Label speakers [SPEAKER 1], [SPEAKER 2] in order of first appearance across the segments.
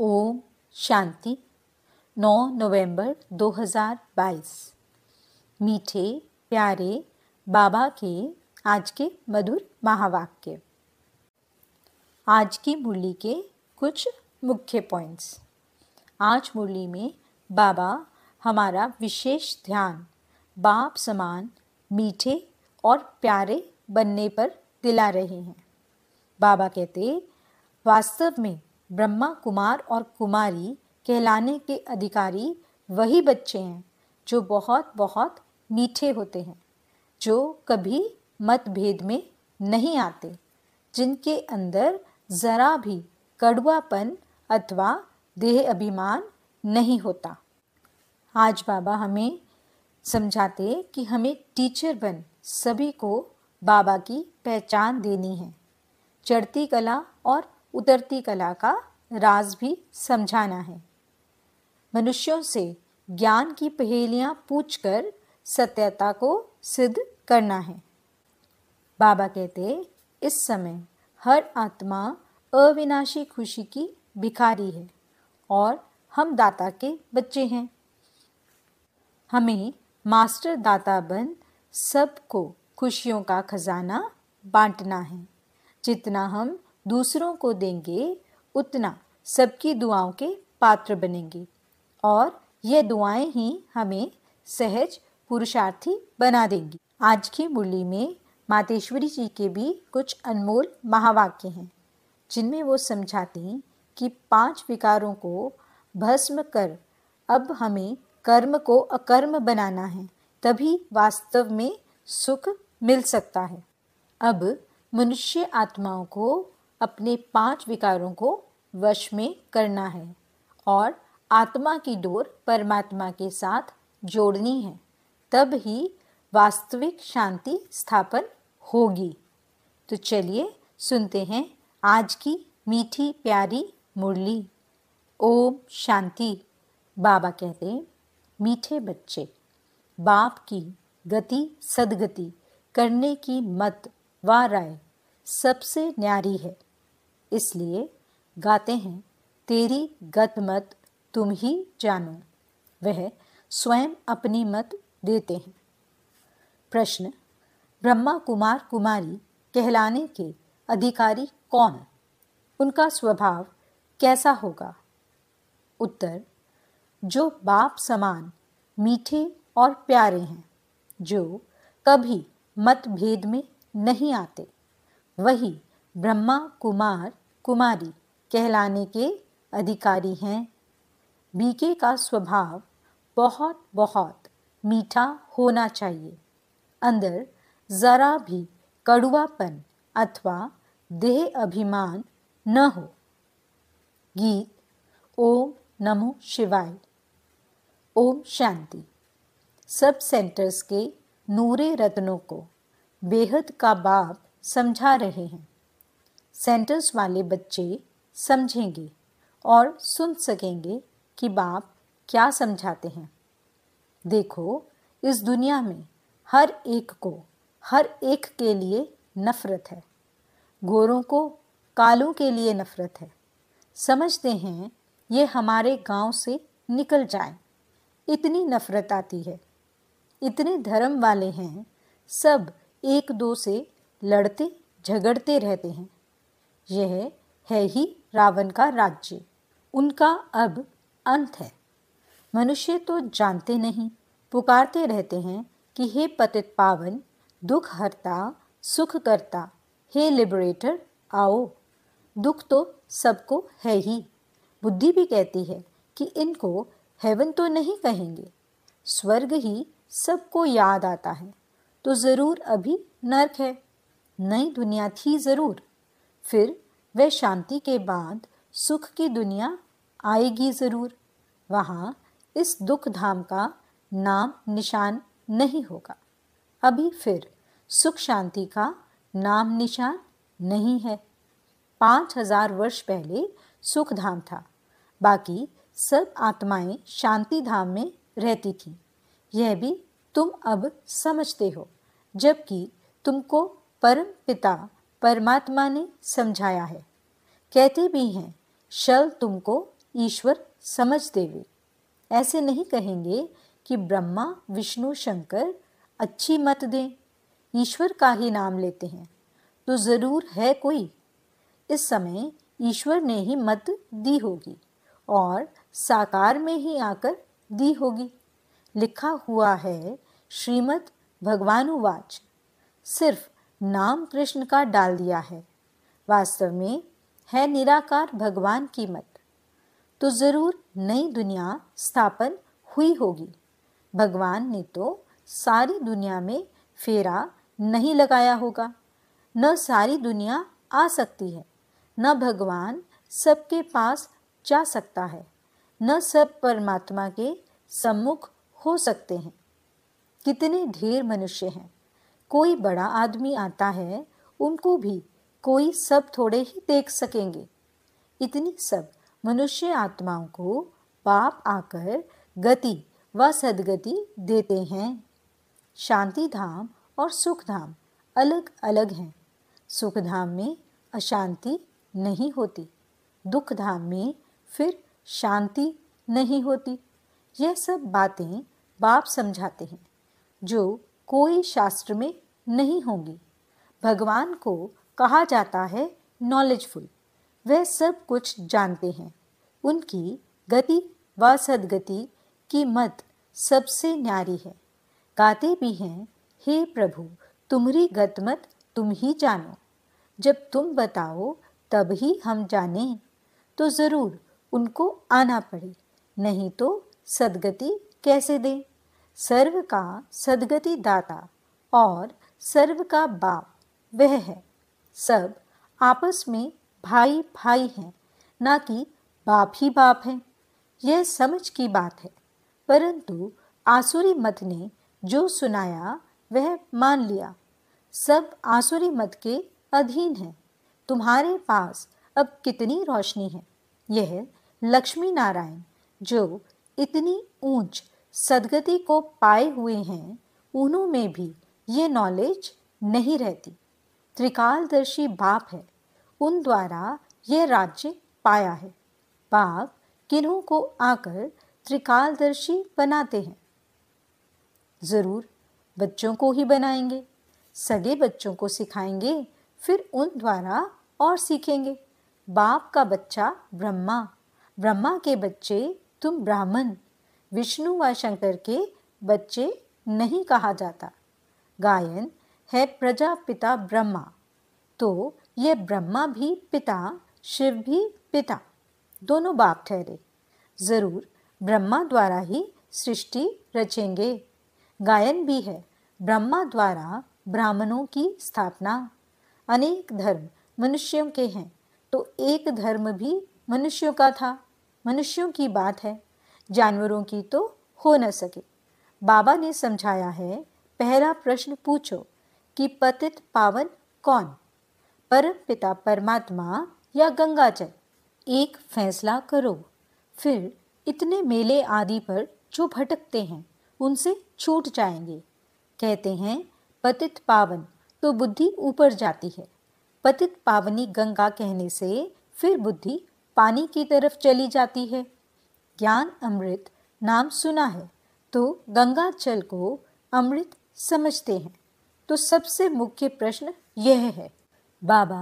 [SPEAKER 1] ओम शांति 9 नवंबर 2022 मीठे प्यारे बाबा के आज के मधुर महावाक्य आज की मुरली के कुछ मुख्य पॉइंट्स आज मुरली में बाबा हमारा विशेष ध्यान बाप समान मीठे और प्यारे बनने पर दिला रहे हैं बाबा कहते वास्तव में ब्रह्मा कुमार और कुमारी कहलाने के अधिकारी वही बच्चे हैं जो बहुत बहुत मीठे होते हैं जो कभी मतभेद में नहीं आते जिनके अंदर ज़रा भी कड़वापन अथवा देह अभिमान नहीं होता आज बाबा हमें समझाते कि हमें टीचर बन सभी को बाबा की पहचान देनी है चढ़ती कला और उतरती कला का राज भी समझाना है मनुष्यों से ज्ञान की पहेलियाँ पूछकर सत्यता को सिद्ध करना है बाबा कहते इस समय हर आत्मा अविनाशी खुशी की भिखारी है और हम दाता के बच्चे हैं हमें मास्टर दाता बन सबको खुशियों का खजाना बांटना है जितना हम दूसरों को देंगे उतना सबकी दुआओं के पात्र बनेंगे और यह दुआएं ही हमें सहज पुरुषार्थी बना देंगी आज की मुरली में मातेश्वरी जी के भी कुछ अनमोल महावाक्य हैं जिनमें वो समझाती कि पांच विकारों को भस्म कर अब हमें कर्म को अकर्म बनाना है तभी वास्तव में सुख मिल सकता है अब मनुष्य आत्माओं को अपने पांच विकारों को वश में करना है और आत्मा की डोर परमात्मा के साथ जोड़नी है तब ही वास्तविक शांति स्थापन होगी तो चलिए सुनते हैं आज की मीठी प्यारी मुरली ओम शांति बाबा कहते हैं मीठे बच्चे बाप की गति सदगति करने की मत व राय सबसे न्यारी है इसलिए गाते हैं तेरी गत मत तुम ही जानो वह स्वयं अपनी मत देते हैं प्रश्न ब्रह्मा कुमार कुमारी कहलाने के अधिकारी कौन उनका स्वभाव कैसा होगा उत्तर जो बाप समान मीठे और प्यारे हैं जो कभी मतभेद में नहीं आते वही ब्रह्मा कुमार कुमारी कहलाने के अधिकारी हैं बीके का स्वभाव बहुत बहुत मीठा होना चाहिए अंदर ज़रा भी कड़ुआपन अथवा देह अभिमान न हो गीत ओम नमो शिवाय ओम शांति सब सेंटर्स के नूरे रत्नों को बेहद का बाप समझा रहे हैं सेंटर्स वाले बच्चे समझेंगे और सुन सकेंगे कि बाप क्या समझाते हैं देखो इस दुनिया में हर एक को हर एक के लिए नफ़रत है गोरों को कालों के लिए नफ़रत है समझते हैं ये हमारे गांव से निकल जाए इतनी नफ़रत आती है इतने धर्म वाले हैं सब एक दो से लड़ते झगड़ते रहते हैं यह है ही रावण का राज्य उनका अब अंत है मनुष्य तो जानते नहीं पुकारते रहते हैं कि हे पतित पावन दुख हरता सुख करता हे लिबरेटर आओ दुख तो सबको है ही बुद्धि भी कहती है कि इनको हेवन तो नहीं कहेंगे स्वर्ग ही सबको याद आता है तो ज़रूर अभी नर्क है नई दुनिया थी ज़रूर फिर वह शांति के बाद सुख की दुनिया आएगी ज़रूर वहाँ इस दुख धाम का नाम निशान नहीं होगा अभी फिर सुख शांति का नाम निशान नहीं है पाँच हजार वर्ष पहले सुख धाम था बाकी सब आत्माएं शांति धाम में रहती थीं यह भी तुम अब समझते हो जबकि तुमको परम पिता परमात्मा ने समझाया है कहते भी हैं शल तुमको ईश्वर समझ देवे ऐसे नहीं कहेंगे कि ब्रह्मा विष्णु शंकर अच्छी मत दें ईश्वर का ही नाम लेते हैं तो ज़रूर है कोई इस समय ईश्वर ने ही मत दी होगी और साकार में ही आकर दी होगी लिखा हुआ है श्रीमद् भगवानुवाच सिर्फ नाम कृष्ण का डाल दिया है वास्तव में है निराकार भगवान की मत तो ज़रूर नई दुनिया स्थापन हुई होगी भगवान ने तो सारी दुनिया में फेरा नहीं लगाया होगा न सारी दुनिया आ सकती है न भगवान सबके पास जा सकता है न सब परमात्मा के सम्मुख हो सकते हैं कितने ढेर मनुष्य हैं कोई बड़ा आदमी आता है उनको भी कोई सब थोड़े ही देख सकेंगे इतनी सब मनुष्य आत्माओं को पाप आकर गति व सदगति देते हैं शांति धाम और सुख धाम अलग अलग हैं सुख धाम में अशांति नहीं होती दुख धाम में फिर शांति नहीं होती यह सब बातें बाप समझाते हैं जो कोई शास्त्र में नहीं होंगी भगवान को कहा जाता है नॉलेजफुल वह सब कुछ जानते हैं उनकी गति व सदगति की मत सबसे न्यारी है गाते भी हैं हे प्रभु तुम्हारी मत तुम ही जानो जब तुम बताओ तब ही हम जाने तो ज़रूर उनको आना पड़े नहीं तो सदगति कैसे दें सर्व का सदगति दाता और सर्व का बाप वह है सब आपस में भाई भाई हैं ना कि बाप ही बाप हैं यह समझ की बात है परंतु आसुरी मत ने जो सुनाया वह मान लिया सब आसुरी मत के अधीन है तुम्हारे पास अब कितनी रोशनी है यह लक्ष्मी नारायण जो इतनी ऊंच सदगति को पाए हुए हैं उन्हों में भी ये नॉलेज नहीं रहती त्रिकालदर्शी बाप है उन द्वारा यह राज्य पाया है बाप किन्हों को आकर त्रिकालदर्शी बनाते हैं ज़रूर बच्चों को ही बनाएंगे सगे बच्चों को सिखाएंगे फिर उन द्वारा और सीखेंगे बाप का बच्चा ब्रह्मा ब्रह्मा के बच्चे तुम ब्राह्मण विष्णु व शंकर के बच्चे नहीं कहा जाता गायन है प्रजापिता ब्रह्मा तो ये ब्रह्मा भी पिता शिव भी पिता दोनों बाप ठहरे ज़रूर ब्रह्मा द्वारा ही सृष्टि रचेंगे गायन भी है ब्रह्मा द्वारा ब्राह्मणों की स्थापना अनेक धर्म मनुष्यों के हैं तो एक धर्म भी मनुष्यों का था मनुष्यों की बात है जानवरों की तो हो न सके बाबा ने समझाया है पहला प्रश्न पूछो कि पतित पावन कौन परम पिता परमात्मा या गंगाजल एक फैसला करो फिर इतने मेले आदि पर जो भटकते हैं उनसे छूट जाएंगे कहते हैं पतित पावन तो बुद्धि ऊपर जाती है पतित पावनी गंगा कहने से फिर बुद्धि पानी की तरफ चली जाती है ज्ञान अमृत नाम सुना है तो गंगा जल को अमृत समझते हैं तो सबसे मुख्य प्रश्न यह है बाबा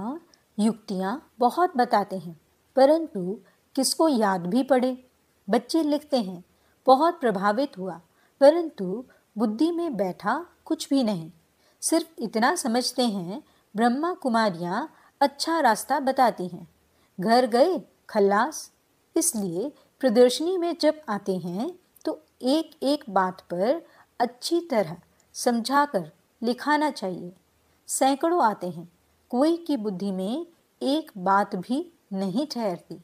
[SPEAKER 1] युक्तियाँ बहुत बताते हैं परंतु किसको याद भी पड़े बच्चे लिखते हैं बहुत प्रभावित हुआ परंतु बुद्धि में बैठा कुछ भी नहीं सिर्फ इतना समझते हैं ब्रह्मा कुमारियाँ अच्छा रास्ता बताती हैं घर गए खल्लास इसलिए प्रदर्शनी में जब आते हैं तो एक एक बात पर अच्छी तरह समझाकर लिखाना चाहिए सैकड़ों आते हैं कोई की बुद्धि में एक बात भी नहीं ठहरती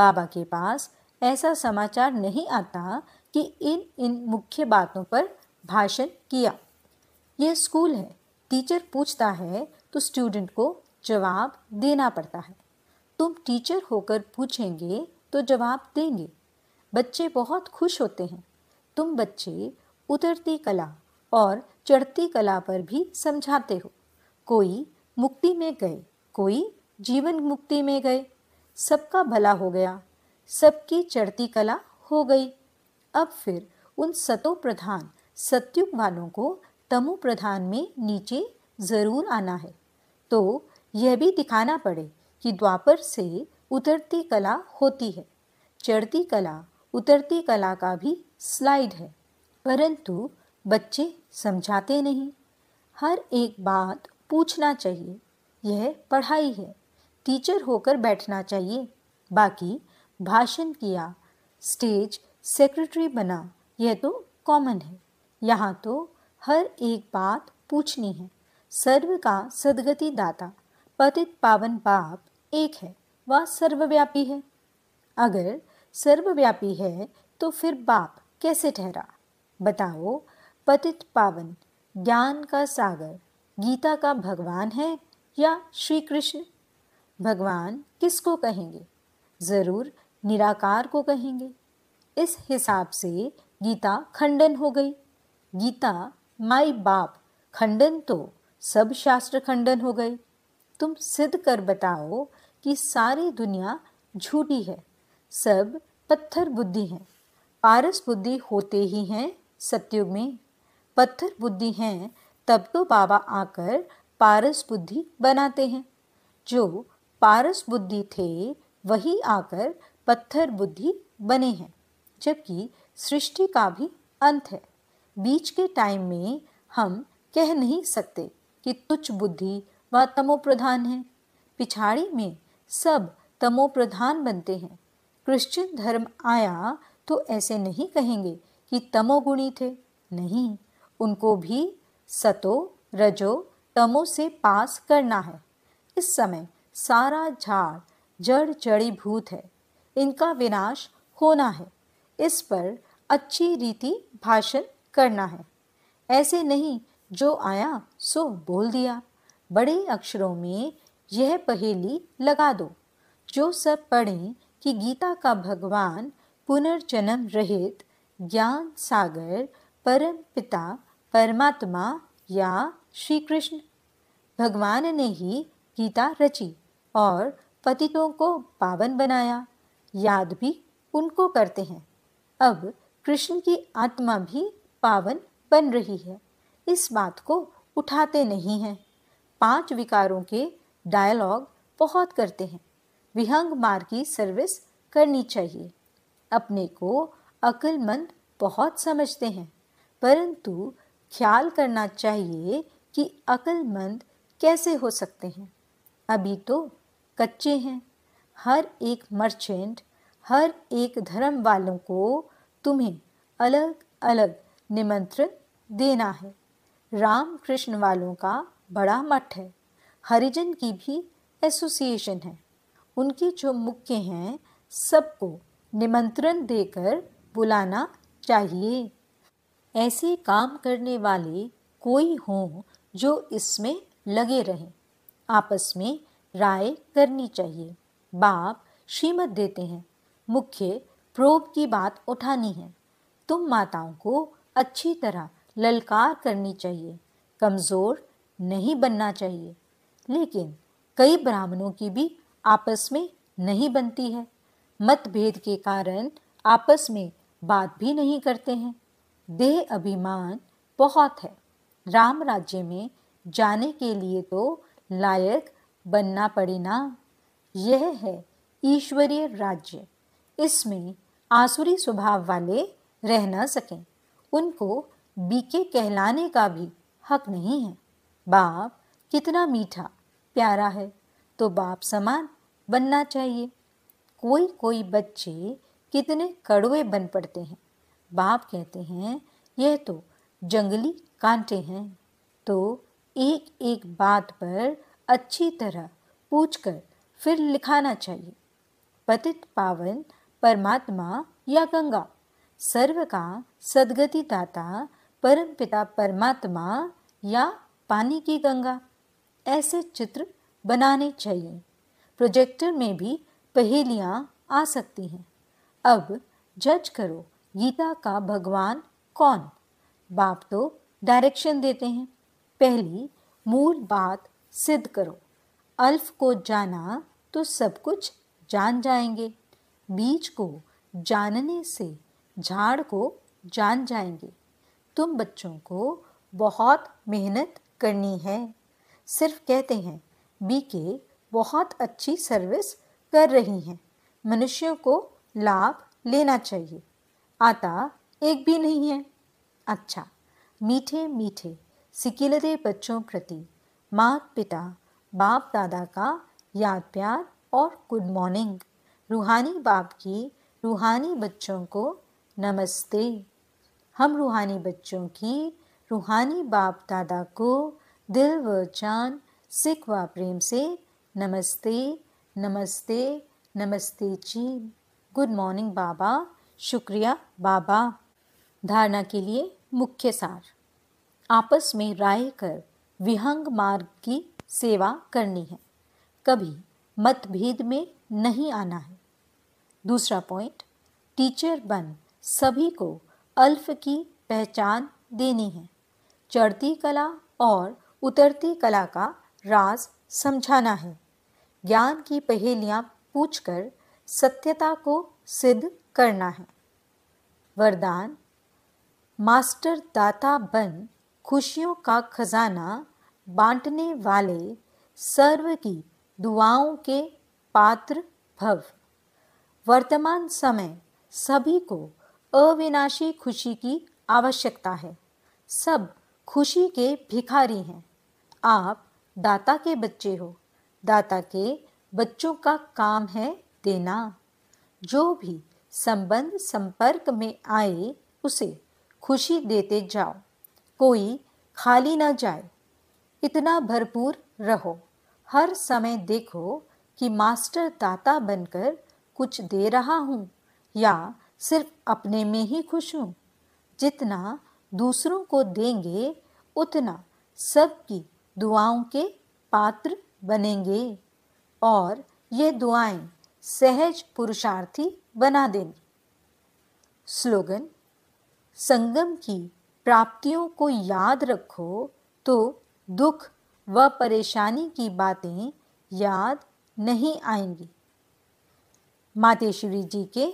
[SPEAKER 1] बाबा के पास ऐसा समाचार नहीं आता कि इन इन मुख्य बातों पर भाषण किया यह स्कूल है टीचर पूछता है तो स्टूडेंट को जवाब देना पड़ता है तुम टीचर होकर पूछेंगे तो जवाब देंगे बच्चे बहुत खुश होते हैं तुम बच्चे उतरती कला और चढ़ती कला पर भी समझाते हो कोई मुक्ति में गए कोई जीवन मुक्ति में गए सबका भला हो गया सबकी चढ़ती कला हो गई अब फिर उन सतो प्रधान सत्युग वालों को तमु प्रधान में नीचे ज़रूर आना है तो यह भी दिखाना पड़े कि द्वापर से उतरती कला होती है चढ़ती कला उतरती कला का भी स्लाइड है परंतु बच्चे समझाते नहीं हर एक बात पूछना चाहिए यह पढ़ाई है टीचर होकर बैठना चाहिए बाकी भाषण किया स्टेज सेक्रेटरी बना यह तो कॉमन है यहाँ तो हर एक बात पूछनी है सर्व का सदगति दाता पतित पावन पाप एक है वह सर्वव्यापी है अगर सर्वव्यापी है तो फिर बाप कैसे ठहरा बताओ पतित पावन ज्ञान का सागर गीता का भगवान है या श्री कृष्ण भगवान किसको कहेंगे ज़रूर निराकार को कहेंगे इस हिसाब से गीता खंडन हो गई गीता माई बाप खंडन तो सब शास्त्र खंडन हो गए तुम सिद्ध कर बताओ कि सारी दुनिया झूठी है सब पत्थर बुद्धि है पारस बुद्धि होते ही हैं सत्युग में पत्थर बुद्धि हैं तब तो बाबा आकर पारस बुद्धि बनाते हैं जो पारस बुद्धि थे वही आकर पत्थर बुद्धि बने हैं जबकि सृष्टि का भी अंत है बीच के टाइम में हम कह नहीं सकते कि तुच्छ बुद्धि व तमोप्रधान है पिछाड़ी में सब तमोप्रधान बनते हैं क्रिश्चियन धर्म आया तो ऐसे नहीं कहेंगे कि तमोगुणी थे नहीं उनको भी सतो रजो तमो से पास करना है इस समय सारा झाड़ जड़ जड़ी भूत है इनका विनाश होना है इस पर अच्छी रीति भाषण करना है ऐसे नहीं जो आया सो बोल दिया बड़े अक्षरों में यह पहेली लगा दो जो सब पढ़ें कि गीता का भगवान पुनर्जन्म रहित ज्ञान सागर परम पिता परमात्मा या श्री कृष्ण भगवान ने ही गीता रची और पतितों को पावन बनाया याद भी उनको करते हैं अब कृष्ण की आत्मा भी पावन बन रही है इस बात को उठाते नहीं हैं पांच विकारों के डायलॉग बहुत करते हैं विहंग मार की सर्विस करनी चाहिए अपने को अकलमंद बहुत समझते हैं परंतु ख्याल करना चाहिए कि अक्लमंद कैसे हो सकते हैं अभी तो कच्चे हैं हर एक मर्चेंट हर एक धर्म वालों को तुम्हें अलग अलग निमंत्रण देना है रामकृष्ण वालों का बड़ा मठ है हरिजन की भी एसोसिएशन है उनके जो मुख्य हैं सबको निमंत्रण देकर बुलाना चाहिए ऐसे काम करने वाले कोई हों जो इसमें लगे रहें आपस में राय करनी चाहिए बाप श्रीमत देते हैं मुख्य प्रोब की बात उठानी है तुम माताओं को अच्छी तरह ललकार करनी चाहिए कमज़ोर नहीं बनना चाहिए लेकिन कई ब्राह्मणों की भी आपस में नहीं बनती है मतभेद के कारण आपस में बात भी नहीं करते हैं देह अभिमान बहुत है राम राज्य में जाने के लिए तो लायक बनना पड़े ना यह है ईश्वरीय राज्य इसमें आसुरी स्वभाव वाले रह ना सकें उनको बीके कहलाने का भी हक नहीं है बाप कितना मीठा प्यारा है तो बाप समान बनना चाहिए कोई कोई बच्चे कितने कड़वे बन पड़ते हैं बाप कहते हैं यह तो जंगली कांटे हैं तो एक एक बात पर अच्छी तरह पूछ कर फिर लिखाना चाहिए पतित पावन परमात्मा या गंगा सर्व का सदगति दाता परम पिता परमात्मा या पानी की गंगा ऐसे चित्र बनाने चाहिए प्रोजेक्टर में भी पहेलियाँ आ सकती हैं अब जज करो गीता का भगवान कौन बाप तो डायरेक्शन देते हैं पहली मूल बात सिद्ध करो अल्फ को जाना तो सब कुछ जान जाएंगे बीज को जानने से झाड़ को जान जाएंगे तुम बच्चों को बहुत मेहनत करनी है सिर्फ कहते हैं बी के बहुत अच्छी सर्विस कर रही हैं मनुष्यों को लाभ लेना चाहिए आता एक भी नहीं है अच्छा मीठे मीठे सिकिलरे बच्चों प्रति मात पिता बाप दादा का याद प्यार और गुड मॉर्निंग रूहानी बाप की रूहानी बच्चों को नमस्ते हम रूहानी बच्चों की रूहानी बाप दादा को दिल व जान सिख व प्रेम से नमस्ते नमस्ते नमस्ते जी गुड मॉर्निंग बाबा शुक्रिया बाबा धारणा के लिए मुख्य सार आपस में राय कर विहंग मार्ग की सेवा करनी है कभी मतभेद में नहीं आना है दूसरा पॉइंट टीचर बन सभी को अल्फ की पहचान देनी है चढ़ती कला और उतरती कला का राज समझाना है ज्ञान की पहेलियाँ पूछकर सत्यता को सिद्ध करना है वरदान मास्टर दाता बन खुशियों का खजाना बांटने वाले सर्व की दुआओं के पात्र भव वर्तमान समय सभी को अविनाशी खुशी की आवश्यकता है सब खुशी के भिखारी हैं आप दाता के बच्चे हो दाता के बच्चों का काम है देना जो भी संबंध संपर्क में आए उसे खुशी देते जाओ कोई खाली ना जाए इतना भरपूर रहो हर समय देखो कि मास्टर दाता बनकर कुछ दे रहा हूँ या सिर्फ अपने में ही खुश हूँ जितना दूसरों को देंगे उतना सबकी दुआओं के पात्र बनेंगे और ये दुआएं सहज पुरुषार्थी बना देना स्लोगन संगम की प्राप्तियों को याद रखो तो दुख व परेशानी की बातें याद नहीं आएंगी मातेश्वरी जी के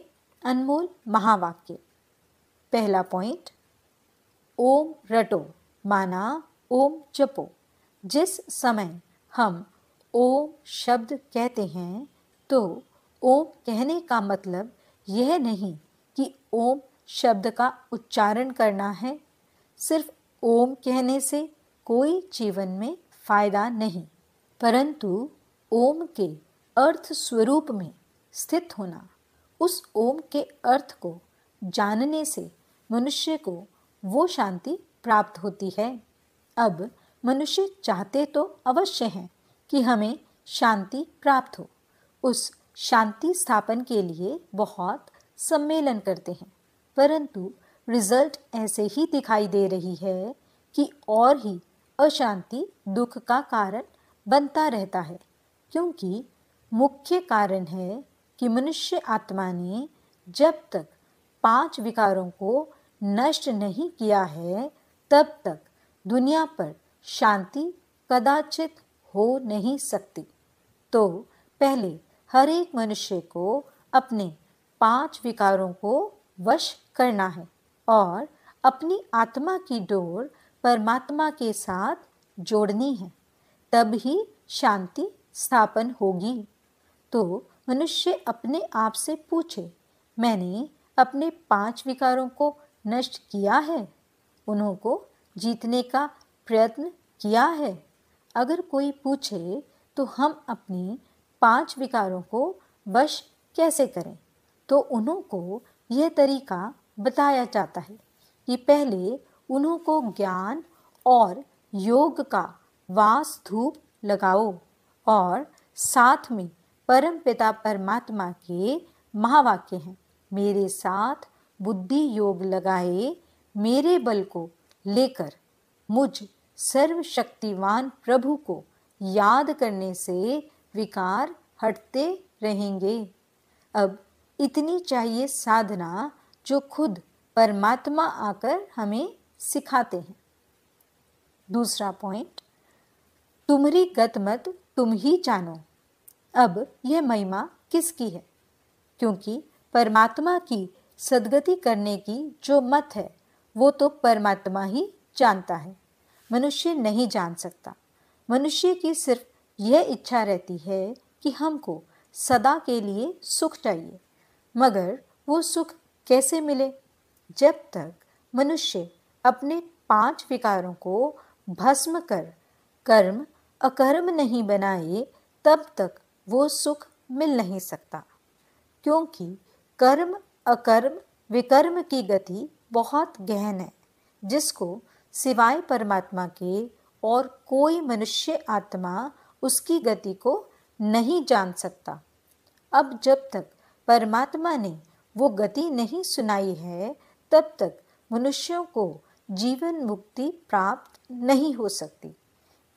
[SPEAKER 1] अनमोल महावाक्य पहला पॉइंट ओम रटो माना ओम जपो जिस समय हम ओम शब्द कहते हैं तो ओम कहने का मतलब यह नहीं कि ओम शब्द का उच्चारण करना है सिर्फ ओम कहने से कोई जीवन में फायदा नहीं परंतु ओम के अर्थ स्वरूप में स्थित होना उस ओम के अर्थ को जानने से मनुष्य को वो शांति प्राप्त होती है अब मनुष्य चाहते तो अवश्य हैं कि हमें शांति प्राप्त हो उस शांति स्थापन के लिए बहुत सम्मेलन करते हैं परंतु रिजल्ट ऐसे ही दिखाई दे रही है कि और ही अशांति दुख का कारण बनता रहता है क्योंकि मुख्य कारण है कि मनुष्य आत्मा ने जब तक पांच विकारों को नष्ट नहीं किया है तब तक दुनिया पर शांति कदाचित हो नहीं सकती तो पहले हर एक मनुष्य को अपने पांच विकारों को वश करना है और अपनी आत्मा की डोर परमात्मा के साथ जोड़नी है तब ही शांति स्थापन होगी तो मनुष्य अपने आप से पूछे मैंने अपने पांच विकारों को नष्ट किया है उन्हों को जीतने का प्रयत्न किया है अगर कोई पूछे तो हम अपनी पांच विकारों को वश कैसे करें तो उन्हों को यह तरीका बताया जाता है कि पहले उन्हों को ज्ञान और योग का वास धूप लगाओ और साथ में परम पिता परमात्मा के महावाक्य हैं मेरे साथ बुद्धि योग लगाए मेरे बल को लेकर मुझ सर्वशक्तिवान प्रभु को याद करने से विकार हटते रहेंगे अब इतनी चाहिए साधना जो खुद परमात्मा आकर हमें सिखाते हैं दूसरा पॉइंट तुम्हारी गत मत तुम ही जानो अब यह महिमा किसकी है क्योंकि परमात्मा की सदगति करने की जो मत है वो तो परमात्मा ही जानता है मनुष्य नहीं जान सकता मनुष्य की सिर्फ यह इच्छा रहती है कि हमको सदा के लिए सुख चाहिए मगर वो सुख कैसे मिले जब तक मनुष्य अपने पांच विकारों को भस्म कर कर्म अकर्म नहीं बनाए तब तक वो सुख मिल नहीं सकता क्योंकि कर्म अकर्म विकर्म की गति बहुत गहन है जिसको सिवाय परमात्मा के और कोई मनुष्य आत्मा उसकी गति को नहीं जान सकता अब जब तक परमात्मा ने वो गति नहीं सुनाई है तब तक मनुष्यों को जीवन मुक्ति प्राप्त नहीं हो सकती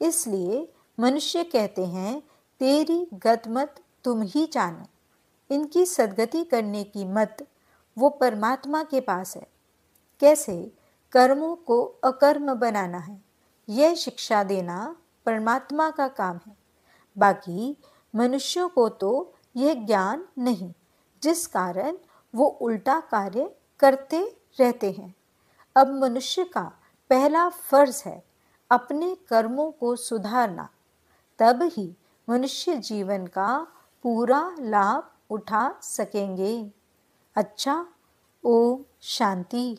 [SPEAKER 1] इसलिए मनुष्य कहते हैं तेरी गत मत तुम ही जानो इनकी सदगति करने की मत वो परमात्मा के पास है कैसे कर्मों को अकर्म बनाना है यह शिक्षा देना परमात्मा का काम है बाकी मनुष्यों को तो यह ज्ञान नहीं जिस कारण वो उल्टा कार्य करते रहते हैं अब मनुष्य का पहला फर्ज है अपने कर्मों को सुधारना तब ही मनुष्य जीवन का पूरा लाभ उठा सकेंगे अच्छा ओ शांति